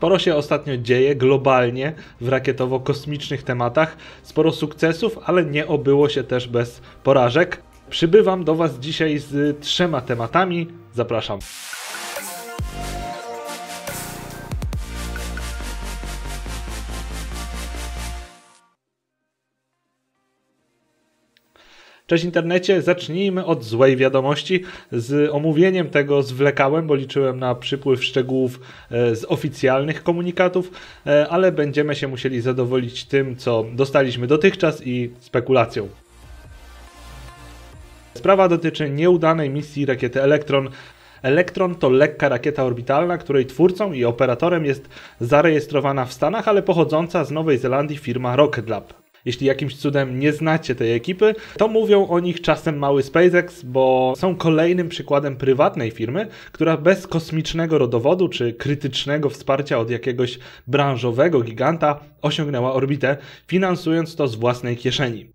Sporo się ostatnio dzieje globalnie w rakietowo-kosmicznych tematach, sporo sukcesów, ale nie obyło się też bez porażek. Przybywam do Was dzisiaj z trzema tematami. Zapraszam. Cześć internecie, zacznijmy od złej wiadomości. Z omówieniem tego zwlekałem, bo liczyłem na przypływ szczegółów e, z oficjalnych komunikatów, e, ale będziemy się musieli zadowolić tym, co dostaliśmy dotychczas i spekulacją. Sprawa dotyczy nieudanej misji rakiety Elektron Elektron to lekka rakieta orbitalna, której twórcą i operatorem jest zarejestrowana w Stanach, ale pochodząca z Nowej Zelandii firma Rocket Lab. Jeśli jakimś cudem nie znacie tej ekipy, to mówią o nich czasem mały SpaceX, bo są kolejnym przykładem prywatnej firmy, która bez kosmicznego rodowodu czy krytycznego wsparcia od jakiegoś branżowego giganta osiągnęła orbitę, finansując to z własnej kieszeni.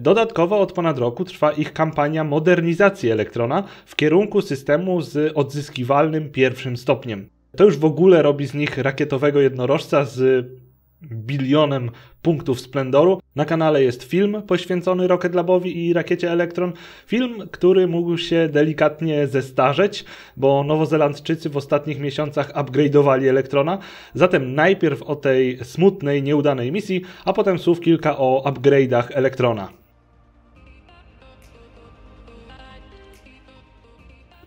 Dodatkowo od ponad roku trwa ich kampania modernizacji elektrona w kierunku systemu z odzyskiwalnym pierwszym stopniem. To już w ogóle robi z nich rakietowego jednorożca z bilionem punktów splendoru. Na kanale jest film poświęcony Rocket Labowi i rakiecie Elektron. Film, który mógł się delikatnie zestarzeć, bo Nowozelandczycy w ostatnich miesiącach upgrade'owali Elektrona. Zatem najpierw o tej smutnej, nieudanej misji, a potem słów kilka o upgrade'ach Elektrona.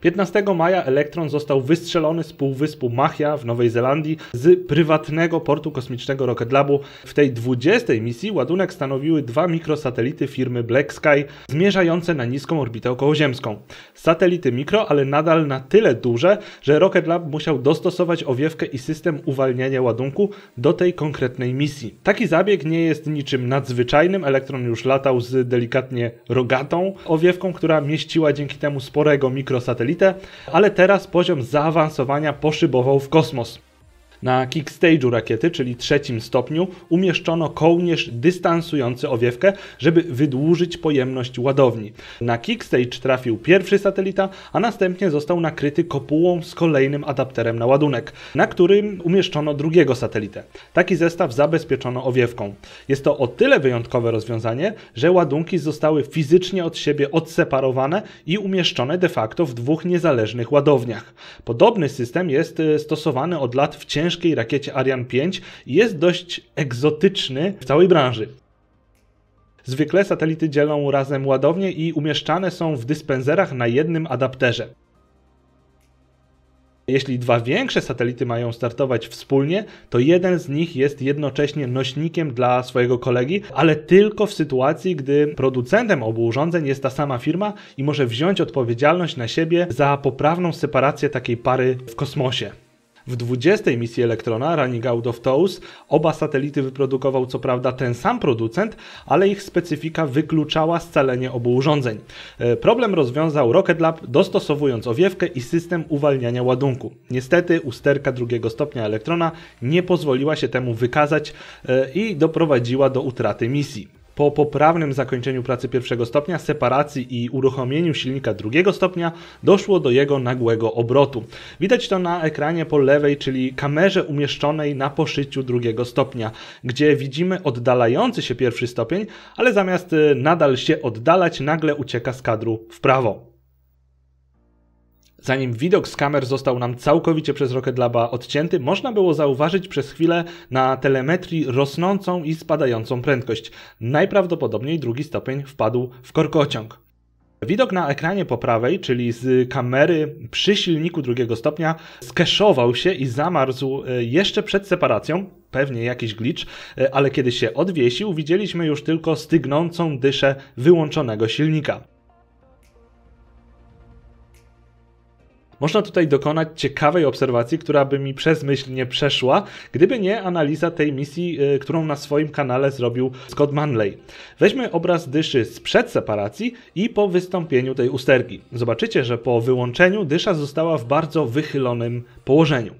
15 maja Elektron został wystrzelony z półwyspu Machia w Nowej Zelandii z prywatnego portu kosmicznego Rocket Labu. W tej 20 misji ładunek stanowiły dwa mikrosatelity firmy Black Sky zmierzające na niską orbitę okołoziemską. Satelity mikro, ale nadal na tyle duże, że Rocket Lab musiał dostosować owiewkę i system uwalniania ładunku do tej konkretnej misji. Taki zabieg nie jest niczym nadzwyczajnym. Elektron już latał z delikatnie rogatą owiewką, która mieściła dzięki temu sporego mikrosatelity satelitę, ale teraz poziom zaawansowania poszybował w kosmos. Na kickstage'u rakiety, czyli trzecim stopniu, umieszczono kołnierz dystansujący owiewkę, żeby wydłużyć pojemność ładowni. Na kickstage trafił pierwszy satelita, a następnie został nakryty kopułą z kolejnym adapterem na ładunek, na którym umieszczono drugiego satelitę. Taki zestaw zabezpieczono owiewką. Jest to o tyle wyjątkowe rozwiązanie, że ładunki zostały fizycznie od siebie odseparowane i umieszczone de facto w dwóch niezależnych ładowniach. Podobny system jest e, stosowany od lat w ciężkich ciężkiej rakiecie Ariane 5 jest dość egzotyczny w całej branży. Zwykle satelity dzielą razem ładownie i umieszczane są w dyspenzerach na jednym adapterze. Jeśli dwa większe satelity mają startować wspólnie, to jeden z nich jest jednocześnie nośnikiem dla swojego kolegi, ale tylko w sytuacji, gdy producentem obu urządzeń jest ta sama firma i może wziąć odpowiedzialność na siebie za poprawną separację takiej pary w kosmosie. W 20 misji Elektrona, Running Out of Toes, oba satelity wyprodukował co prawda ten sam producent, ale ich specyfika wykluczała scalenie obu urządzeń. E, problem rozwiązał Rocket Lab dostosowując owiewkę i system uwalniania ładunku. Niestety usterka drugiego stopnia Elektrona nie pozwoliła się temu wykazać e, i doprowadziła do utraty misji. Po poprawnym zakończeniu pracy pierwszego stopnia, separacji i uruchomieniu silnika drugiego stopnia doszło do jego nagłego obrotu. Widać to na ekranie po lewej, czyli kamerze umieszczonej na poszyciu drugiego stopnia, gdzie widzimy oddalający się pierwszy stopień, ale zamiast y, nadal się oddalać, nagle ucieka z kadru w prawo. Zanim widok z kamer został nam całkowicie przez Rocket Laba odcięty, można było zauważyć przez chwilę na telemetrii rosnącą i spadającą prędkość. Najprawdopodobniej drugi stopień wpadł w korkociąg. Widok na ekranie po prawej, czyli z kamery przy silniku drugiego stopnia, skeszował się i zamarzł e, jeszcze przed separacją, pewnie jakiś glitch, e, ale kiedy się odwiesił, widzieliśmy już tylko stygnącą dyszę wyłączonego silnika. Można tutaj dokonać ciekawej obserwacji, która by mi przez myśl nie przeszła, gdyby nie analiza tej misji, y, którą na swoim kanale zrobił Scott Manley. Weźmy obraz dyszy sprzed separacji i po wystąpieniu tej usterki. Zobaczycie, że po wyłączeniu dysza została w bardzo wychylonym położeniu.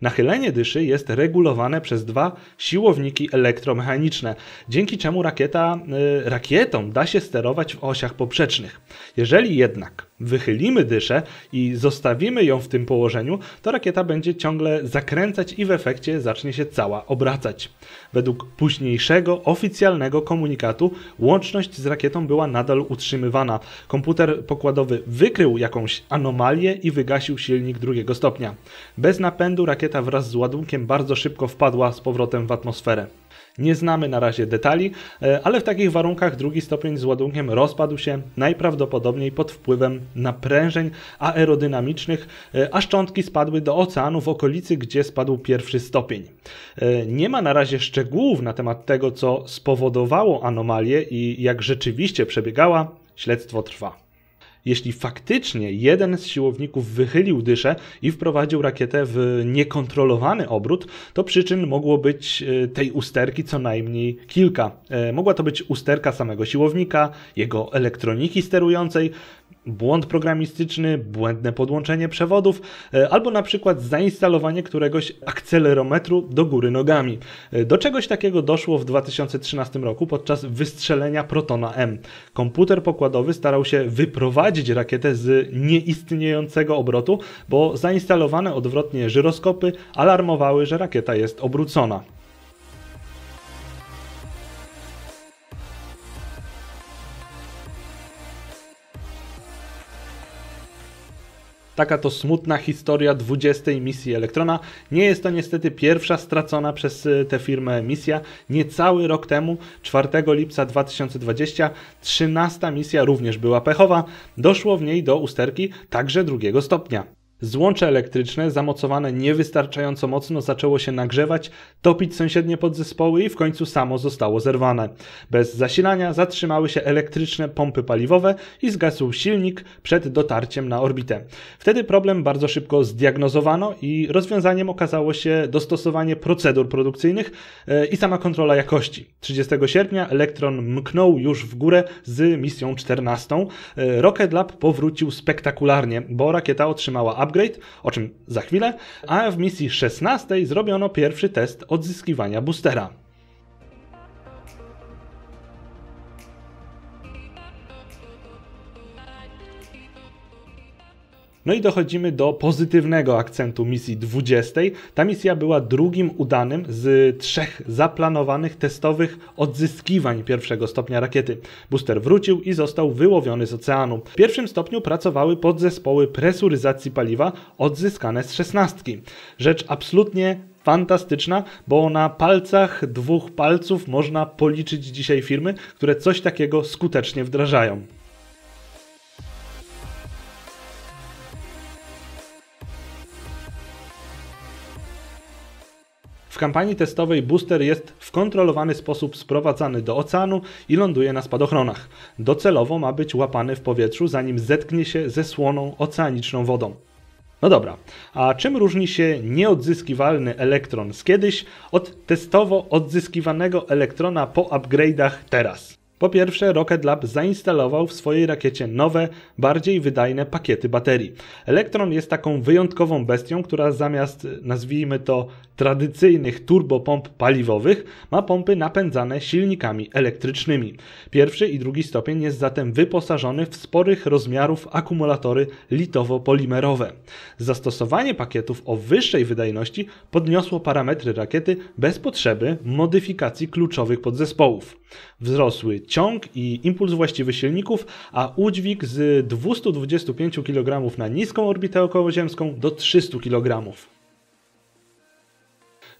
Nachylenie dyszy jest regulowane przez dwa siłowniki elektromechaniczne, dzięki czemu rakieta, y, rakietą da się sterować w osiach poprzecznych. Jeżeli jednak wychylimy dyszę i zostawimy ją w tym położeniu, to rakieta będzie ciągle zakręcać i w efekcie zacznie się cała obracać. Według późniejszego oficjalnego komunikatu łączność z rakietą była nadal utrzymywana. Komputer pokładowy wykrył jakąś anomalię i wygasił silnik drugiego stopnia. Bez napędu rakieta wraz z ładunkiem bardzo szybko wpadła z powrotem w atmosferę. Nie znamy na razie detali, e, ale w takich warunkach drugi stopień z ładunkiem rozpadł się najprawdopodobniej pod wpływem naprężeń aerodynamicznych, e, a szczątki spadły do oceanu w okolicy, gdzie spadł pierwszy stopień. E, nie ma na razie szczegółów na temat tego, co spowodowało anomalię i jak rzeczywiście przebiegała. Śledztwo trwa jeśli faktycznie jeden z siłowników wychylił dyszę i wprowadził rakietę w niekontrolowany obrót, to przyczyn mogło być e, tej usterki co najmniej kilka. E, mogła to być usterka samego siłownika, jego elektroniki sterującej, błąd programistyczny, błędne podłączenie przewodów, e, albo na przykład zainstalowanie któregoś akcelerometru do góry nogami. E, do czegoś takiego doszło w 2013 roku podczas wystrzelenia Protona M. Komputer pokładowy starał się wyprowadzić rakietę z nieistniejącego obrotu, bo zainstalowane odwrotnie żyroskopy alarmowały, że rakieta jest obrócona. Taka to smutna historia 20. misji Elektrona. Nie jest to niestety pierwsza stracona przez y, tę firmę misja. Niecały rok temu, 4 lipca 2020, 13. misja również była pechowa. Doszło w niej do usterki także drugiego stopnia. Złącze elektryczne, zamocowane niewystarczająco mocno, zaczęło się nagrzewać, topić sąsiednie podzespoły i w końcu samo zostało zerwane. Bez zasilania zatrzymały się elektryczne pompy paliwowe i zgasł silnik przed dotarciem na orbitę. Wtedy problem bardzo szybko zdiagnozowano i rozwiązaniem okazało się dostosowanie procedur produkcyjnych e, i sama kontrola jakości. 30 sierpnia Elektron mknął już w górę z misją 14. E, Rocket Lab powrócił spektakularnie, bo rakieta otrzymała update upgrade, o czym za chwilę, a w misji 16 zrobiono pierwszy test odzyskiwania boostera. No i dochodzimy do pozytywnego akcentu misji 20. Ta misja była drugim udanym z trzech zaplanowanych testowych odzyskiwań pierwszego stopnia rakiety. Booster wrócił i został wyłowiony z oceanu. W pierwszym stopniu pracowały podzespoły presuryzacji paliwa odzyskane z szesnastki. Rzecz absolutnie fantastyczna, bo na palcach dwóch palców można policzyć dzisiaj firmy, które coś takiego skutecznie wdrażają. kampanii testowej booster jest w kontrolowany sposób sprowadzany do oceanu i ląduje na spadochronach. Docelowo ma być łapany w powietrzu, zanim zetknie się ze słoną oceaniczną wodą. No dobra, a czym różni się nieodzyskiwalny elektron z kiedyś od testowo odzyskiwanego elektrona po upgrade'ach teraz? Po pierwsze, Rocket Lab zainstalował w swojej rakiecie nowe, bardziej wydajne pakiety baterii. Elektron jest taką wyjątkową bestią, która zamiast, nazwijmy to, tradycyjnych turbopomp paliwowych, ma pompy napędzane silnikami elektrycznymi. Pierwszy i drugi stopień jest zatem wyposażony w sporych rozmiarów akumulatory litowo-polimerowe. Zastosowanie pakietów o wyższej wydajności podniosło parametry rakiety bez potrzeby modyfikacji kluczowych podzespołów. Wzrosły ciąg i impuls właściwy silników, a udźwig z 225 kg na niską orbitę okołoziemską do 300 kg.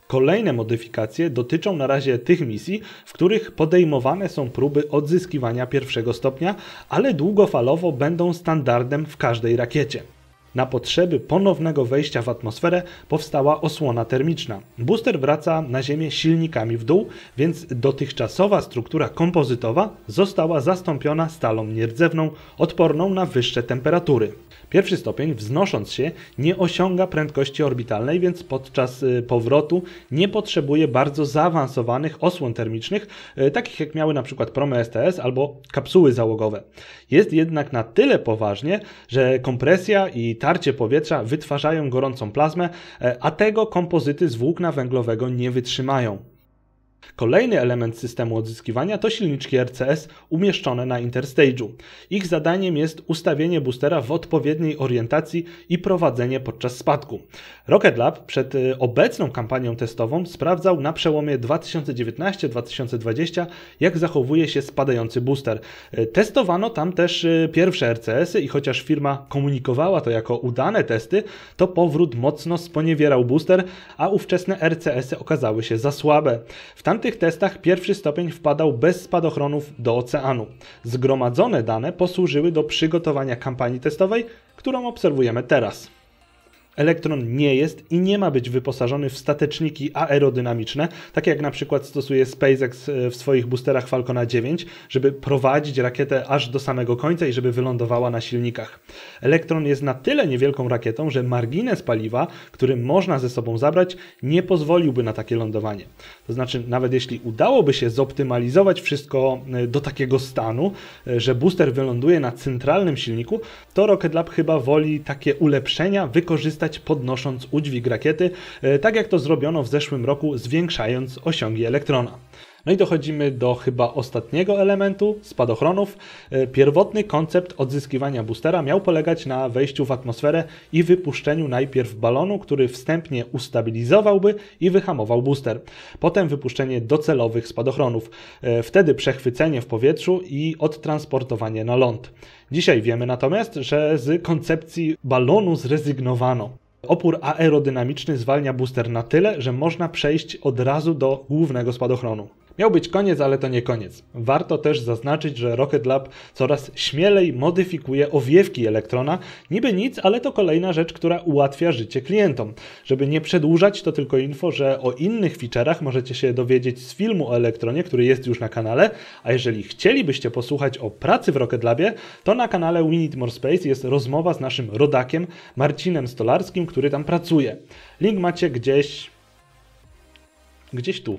Kolejne modyfikacje dotyczą na razie tych misji, w których podejmowane są próby odzyskiwania pierwszego stopnia, ale długofalowo będą standardem w każdej rakiecie. Na potrzeby ponownego wejścia w atmosferę powstała osłona termiczna. Booster wraca na Ziemię silnikami w dół, więc dotychczasowa struktura kompozytowa została zastąpiona stalą nierdzewną, odporną na wyższe temperatury. Pierwszy stopień, wznosząc się, nie osiąga prędkości orbitalnej, więc podczas y, powrotu nie potrzebuje bardzo zaawansowanych osłon termicznych, y, takich jak miały na przykład promy STS albo kapsuły załogowe. Jest jednak na tyle poważnie, że kompresja i tarcie powietrza wytwarzają gorącą plazmę, e, a tego kompozyty z włókna węglowego nie wytrzymają. Kolejny element systemu odzyskiwania to silniczki RCS umieszczone na interstage'u. Ich zadaniem jest ustawienie boostera w odpowiedniej orientacji i prowadzenie podczas spadku. Rocket Lab przed y, obecną kampanią testową sprawdzał na przełomie 2019-2020 jak zachowuje się spadający booster. Y, testowano tam też y, pierwsze RCS-y i chociaż firma komunikowała to jako udane testy, to powrót mocno sponiewierał booster, a ówczesne RCS-y okazały się za słabe. W tamtych testach pierwszy stopień wpadał bez spadochronów do oceanu. Zgromadzone dane posłużyły do przygotowania kampanii testowej, którą obserwujemy teraz. Elektron nie jest i nie ma być wyposażony w stateczniki aerodynamiczne, takie jak na przykład stosuje SpaceX e, w swoich boosterach Falcona 9, żeby prowadzić rakietę aż do samego końca i żeby wylądowała na silnikach. Elektron jest na tyle niewielką rakietą, że margines paliwa, który można ze sobą zabrać, nie pozwoliłby na takie lądowanie. To znaczy, nawet jeśli udałoby się zoptymalizować wszystko e, do takiego stanu, e, że booster wyląduje na centralnym silniku, to Rocket Lab chyba woli takie ulepszenia wykorzystać korzystać podnosząc udźwig rakiety, e, tak jak to zrobiono w zeszłym roku zwiększając osiągi elektrona. No i dochodzimy do chyba ostatniego elementu spadochronów. E, pierwotny koncept odzyskiwania boostera miał polegać na wejściu w atmosferę i wypuszczeniu najpierw balonu, który wstępnie ustabilizowałby i wyhamował booster. Potem wypuszczenie docelowych spadochronów. E, wtedy przechwycenie w powietrzu i odtransportowanie na ląd. Dzisiaj wiemy natomiast, że z koncepcji balonu zrezygnowano. Opór aerodynamiczny zwalnia booster na tyle, że można przejść od razu do głównego spadochronu. Miał być koniec, ale to nie koniec. Warto też zaznaczyć, że Rocket Lab coraz śmielej modyfikuje owiewki elektrona. Niby nic, ale to kolejna rzecz, która ułatwia życie klientom. Żeby nie przedłużać, to tylko info, że o innych featureach możecie się dowiedzieć z filmu o elektronie, który jest już na kanale, a jeżeli chcielibyście posłuchać o pracy w Rocket Labie, to na kanale We Need More Space jest rozmowa z naszym rodakiem Marcinem Stolarskim, który tam pracuje. Link macie gdzieś gdzieś tu.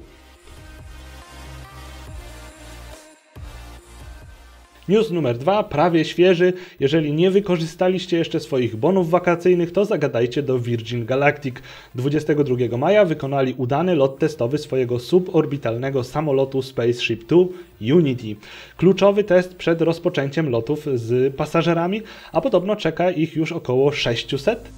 News numer dwa, prawie świeży. Jeżeli nie wykorzystaliście jeszcze swoich bonów wakacyjnych, to zagadajcie do Virgin Galactic. 22 maja wykonali udany lot testowy swojego suborbitalnego samolotu Spaceship 2 Unity. Kluczowy test przed rozpoczęciem lotów z pasażerami, a podobno czeka ich już około 600.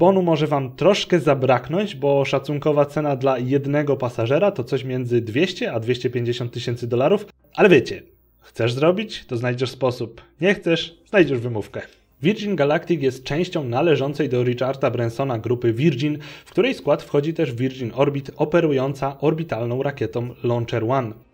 bonu może Wam troszkę zabraknąć, bo szacunkowa cena dla jednego pasażera to coś między 200 a 250 tysięcy dolarów, ale wiecie, chcesz zrobić, to znajdziesz sposób, nie chcesz, znajdziesz wymówkę. Virgin Galactic jest częścią należącej do Richarda Bransona grupy Virgin, w której skład wchodzi też Virgin Orbit operująca orbitalną rakietą Launcher One.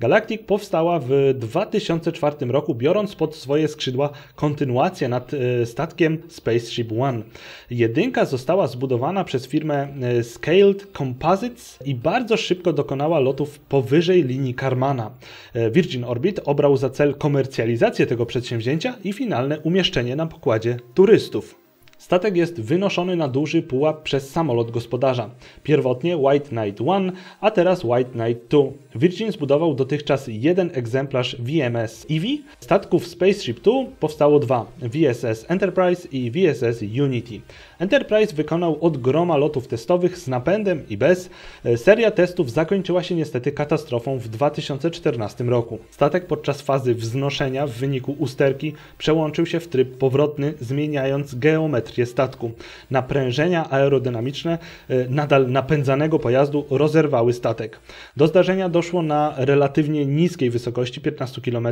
Galactic powstała w 2004 roku, biorąc pod swoje skrzydła kontynuację nad e, statkiem Spaceship One. Jedynka została zbudowana przez firmę e, Scaled Composites i bardzo szybko dokonała lotów powyżej linii Karmana. E, Virgin Orbit obrał za cel komercjalizację tego przedsięwzięcia i finalne umieszczenie na pokładzie turystów. Statek jest wynoszony na duży pułap przez samolot gospodarza. Pierwotnie White Knight 1, a teraz White Knight 2. Virgin zbudował dotychczas jeden egzemplarz VMS EV. Statków Spaceship 2 powstało dwa: VSS Enterprise i VSS Unity. Enterprise wykonał od groma lotów testowych z napędem i bez. E, seria testów zakończyła się niestety katastrofą w 2014 roku. Statek podczas fazy wznoszenia w wyniku usterki przełączył się w tryb powrotny, zmieniając geometrię statku. Naprężenia aerodynamiczne e, nadal napędzanego pojazdu rozerwały statek. Do zdarzenia do doszło na relatywnie niskiej wysokości, 15 km,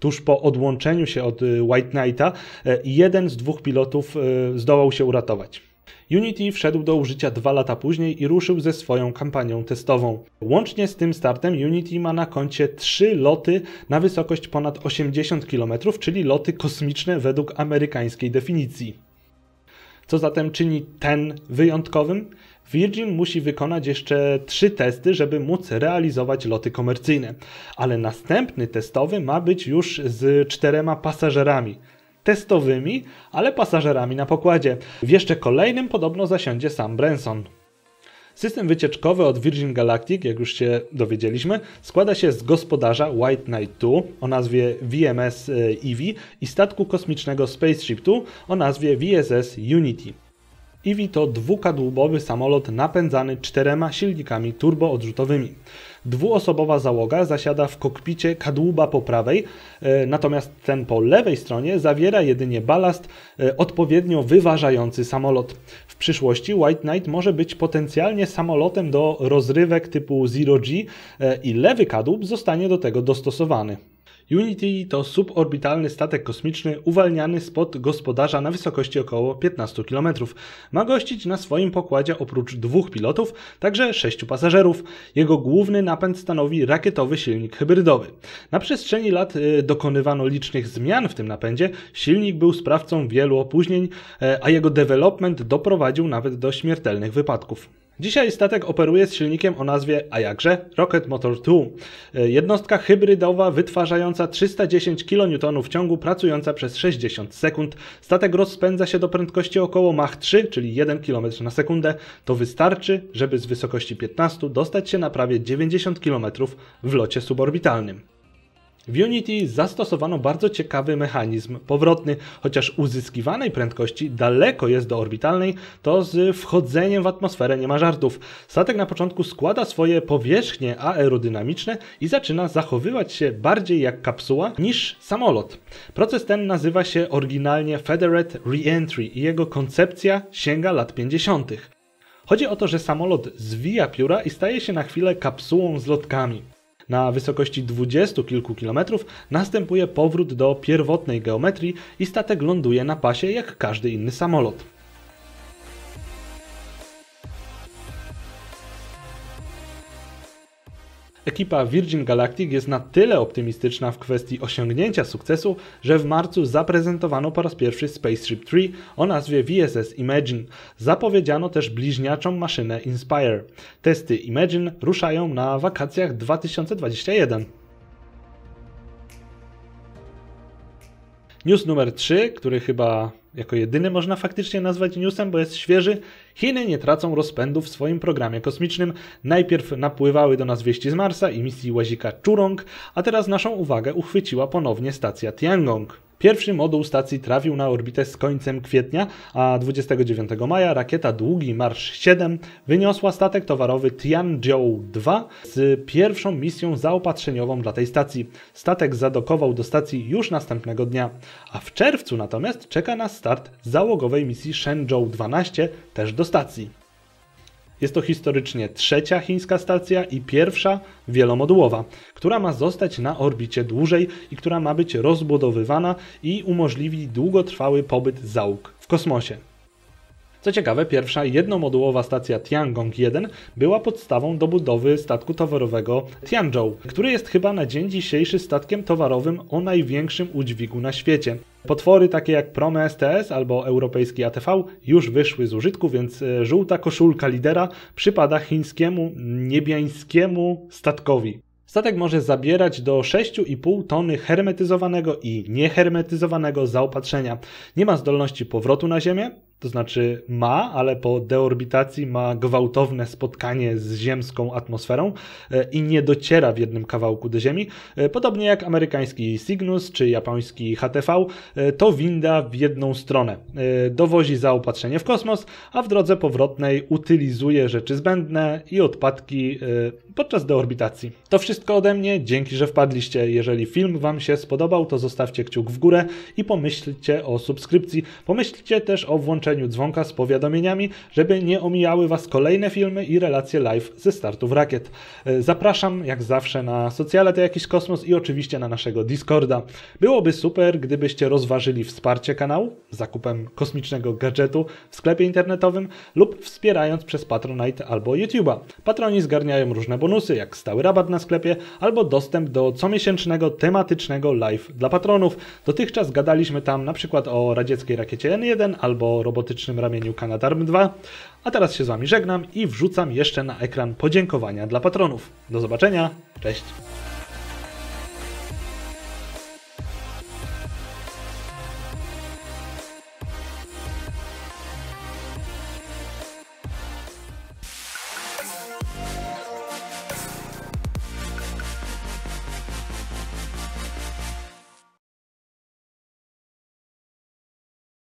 tuż po odłączeniu się od y, White Knighta. Y, jeden z dwóch pilotów y, zdołał się uratować. Unity wszedł do użycia dwa lata później i ruszył ze swoją kampanią testową. Łącznie z tym startem Unity ma na koncie trzy loty na wysokość ponad 80 km, czyli loty kosmiczne według amerykańskiej definicji. Co zatem czyni ten wyjątkowym? Virgin musi wykonać jeszcze trzy testy, żeby móc realizować loty komercyjne, ale następny testowy ma być już z czterema pasażerami testowymi, ale pasażerami na pokładzie. W jeszcze kolejnym podobno zasiądzie sam Branson. System wycieczkowy od Virgin Galactic, jak już się dowiedzieliśmy, składa się z gospodarza White Knight 2 o nazwie VMS Eevee i statku kosmicznego Spaceship 2 o nazwie VSS Unity. Iwi to dwukadłubowy samolot napędzany czterema silnikami turboodrzutowymi. Dwuosobowa załoga zasiada w kokpicie kadłuba po prawej, e, natomiast ten po lewej stronie zawiera jedynie balast e, odpowiednio wyważający samolot. W przyszłości White Knight może być potencjalnie samolotem do rozrywek typu Zero G e, i lewy kadłub zostanie do tego dostosowany. Unity to suborbitalny statek kosmiczny uwalniany spod gospodarza na wysokości około 15 km. Ma gościć na swoim pokładzie oprócz dwóch pilotów, także sześciu pasażerów. Jego główny napęd stanowi rakietowy silnik hybrydowy. Na przestrzeni lat y, dokonywano licznych zmian w tym napędzie. Silnik był sprawcą wielu opóźnień, e, a jego development doprowadził nawet do śmiertelnych wypadków. Dzisiaj statek operuje z silnikiem o nazwie, a jakże, Rocket Motor 2. E, jednostka hybrydowa wytwarzająca 310 kN w ciągu, pracująca przez 60 sekund. Statek rozpędza się do prędkości około Mach 3, czyli 1 km na sekundę. To wystarczy, żeby z wysokości 15 dostać się na prawie 90 km w locie suborbitalnym. W Unity zastosowano bardzo ciekawy mechanizm powrotny, chociaż uzyskiwanej prędkości daleko jest do orbitalnej, to z wchodzeniem w atmosferę nie ma żartów. Statek na początku składa swoje powierzchnie aerodynamiczne i zaczyna zachowywać się bardziej jak kapsuła niż samolot. Proces ten nazywa się oryginalnie Federate Reentry i jego koncepcja sięga lat 50. Chodzi o to, że samolot zwija pióra i staje się na chwilę kapsułą z lotkami. Na wysokości dwudziestu kilku kilometrów następuje powrót do pierwotnej geometrii i statek ląduje na pasie jak każdy inny samolot. Ekipa Virgin Galactic jest na tyle optymistyczna w kwestii osiągnięcia sukcesu, że w marcu zaprezentowano po raz pierwszy Spaceship 3 o nazwie VSS Imagine. Zapowiedziano też bliźniaczą maszynę Inspire. Testy Imagine ruszają na wakacjach 2021. News numer 3, który chyba jako jedyny można faktycznie nazwać newsem, bo jest świeży, Chiny nie tracą rozpędu w swoim programie kosmicznym. Najpierw napływały do nas wieści z Marsa i misji łazika Churong, a teraz naszą uwagę uchwyciła ponownie stacja Tiangong. Pierwszy moduł stacji trafił na orbitę z końcem kwietnia, a 29 maja rakieta Długi Marsz 7 wyniosła statek towarowy Tianzhou-2 z pierwszą misją zaopatrzeniową dla tej stacji. Statek zadokował do stacji już następnego dnia, a w czerwcu natomiast czeka nas start załogowej misji Shenzhou 12 też do stacji. Jest to historycznie trzecia chińska stacja i pierwsza wielomodułowa, która ma zostać na orbicie dłużej i która ma być rozbudowywana i umożliwi długotrwały pobyt załóg w kosmosie. Co ciekawe, pierwsza jednomodułowa stacja Tiangong 1 była podstawą do budowy statku towarowego Tianzhou, który jest chyba na dzień dzisiejszy statkiem towarowym o największym udźwigu na świecie. Potwory takie jak Prome STS albo europejski ATV już wyszły z użytku, więc e, żółta koszulka lidera przypada chińskiemu niebiańskiemu statkowi. Statek może zabierać do 6,5 tony hermetyzowanego i niehermetyzowanego zaopatrzenia. Nie ma zdolności powrotu na Ziemię, to znaczy ma, ale po deorbitacji ma gwałtowne spotkanie z ziemską atmosferą e, i nie dociera w jednym kawałku do Ziemi. E, podobnie jak amerykański Cygnus czy japoński HTV, e, to winda w jedną stronę. Dowozi zaopatrzenie w kosmos, a w drodze powrotnej utylizuje rzeczy zbędne i odpadki podczas deorbitacji. To wszystko ode mnie, dzięki, że wpadliście. Jeżeli film Wam się spodobał, to zostawcie kciuk w górę i pomyślcie o subskrypcji. Pomyślcie też o włączeniu włączeniu dzwonka z powiadomieniami, żeby nie omijały Was kolejne filmy i relacje live ze startów rakiet. E, zapraszam jak zawsze na socjale to jakiś kosmos i oczywiście na naszego Discorda. Byłoby super, gdybyście rozważyli wsparcie kanału zakupem kosmicznego gadżetu w sklepie internetowym lub wspierając przez Patronite albo YouTube'a. Patroni zgarniają różne bonusy, jak stały rabat na sklepie albo dostęp do comiesięcznego tematycznego live dla patronów. Dotychczas gadaliśmy tam na przykład o radzieckiej rakiecie N1 albo robotach robotycznym ramieniu Kanadarm 2. A teraz się z Wami żegnam i wrzucam jeszcze na ekran podziękowania dla patronów. Do zobaczenia, cześć!